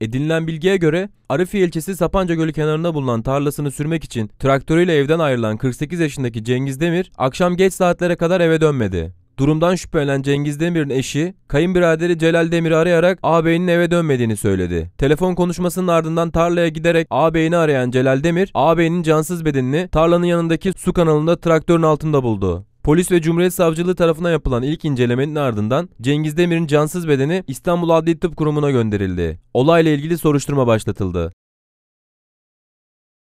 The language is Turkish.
Edinilen bilgiye göre Arifi ilçesi Sapanca Gölü kenarında bulunan tarlasını sürmek için traktörüyle evden ayrılan 48 yaşındaki Cengiz Demir akşam geç saatlere kadar eve dönmedi. Durumdan şüphelenen Cengiz Demir'in eşi, kayınbiraderi Celal Demir'i arayarak ağabeyinin eve dönmediğini söyledi. Telefon konuşmasının ardından tarlaya giderek ağabeyini arayan Celal Demir, ağabeyinin cansız bedenini tarlanın yanındaki su kanalında traktörün altında buldu. Polis ve Cumhuriyet Savcılığı tarafından yapılan ilk incelemenin ardından Cengiz Demir'in cansız bedeni İstanbul Adli Tıp Kurumu'na gönderildi. Olayla ilgili soruşturma başlatıldı.